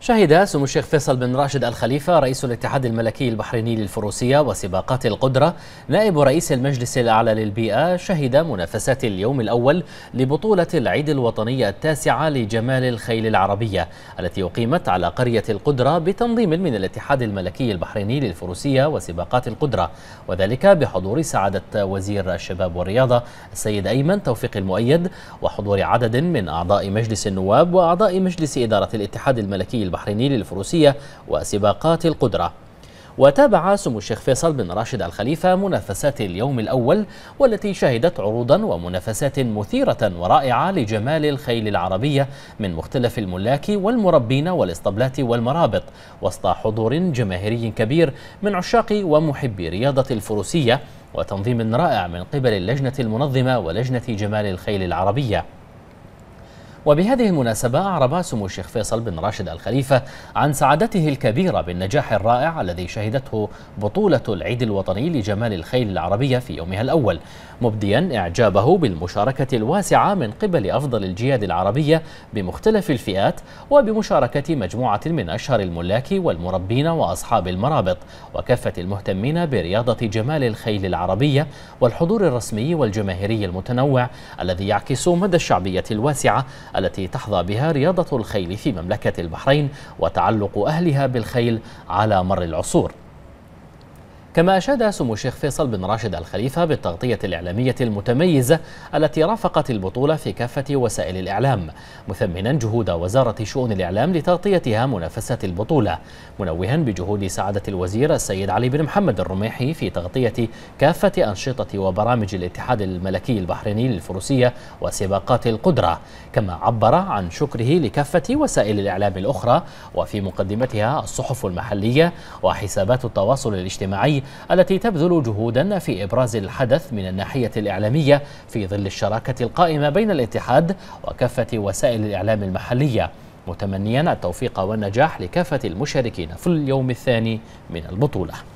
شهد سمو الشيخ فيصل بن راشد الخليفة رئيس الاتحاد الملكي البحريني للفروسية وسباقات القدرة نائب رئيس المجلس الأعلى للبيئة شهد منافسات اليوم الأول لبطولة العيد الوطنية التاسعة لجمال الخيل العربية التي أقيمت على قرية القدرة بتنظيم من الاتحاد الملكي البحريني للفروسية وسباقات القدرة وذلك بحضور سعادة وزير الشباب والرياضة السيد أيمن توفيق المؤيد وحضور عدد من أعضاء مجلس النواب وأعضاء مجلس إدارة الاتحاد الملكي البحريني للفروسية وسباقات القدرة وتابع سمو الشيخ فيصل بن راشد الخليفة منافسات اليوم الأول والتي شهدت عروضا ومنافسات مثيرة ورائعة لجمال الخيل العربية من مختلف الملاك والمربين والاسطبلات والمرابط وسط حضور جماهيري كبير من عشاق ومحبي رياضة الفروسية وتنظيم رائع من قبل اللجنة المنظمة ولجنة جمال الخيل العربية وبهذه المناسبة أعرب سمو الشيخ فيصل بن راشد الخليفة عن سعادته الكبيرة بالنجاح الرائع الذي شهدته بطولة العيد الوطني لجمال الخيل العربية في يومها الأول مبديا إعجابه بالمشاركة الواسعة من قبل أفضل الجياد العربية بمختلف الفئات وبمشاركة مجموعة من أشهر الملاك والمربين وأصحاب المرابط وكافة المهتمين برياضة جمال الخيل العربية والحضور الرسمي والجماهيري المتنوع الذي يعكس مدى الشعبية الواسعة التي تحظى بها رياضة الخيل في مملكة البحرين وتعلق أهلها بالخيل على مر العصور كما أشاد سمو الشيخ فيصل بن راشد الخليفة بالتغطية الإعلامية المتميزة التي رافقت البطولة في كافة وسائل الإعلام مثمنا جهود وزارة شؤون الإعلام لتغطيتها منافسة البطولة منوها بجهود سعادة الوزير السيد علي بن محمد الرميحي في تغطية كافة أنشطة وبرامج الاتحاد الملكي البحريني للفروسية وسباقات القدرة كما عبر عن شكره لكافة وسائل الإعلام الأخرى وفي مقدمتها الصحف المحلية وحسابات التواصل الاجتماعي التي تبذل جهودا في إبراز الحدث من الناحية الإعلامية في ظل الشراكة القائمة بين الاتحاد وكافة وسائل الإعلام المحلية متمنيا التوفيق والنجاح لكافة المشاركين في اليوم الثاني من البطولة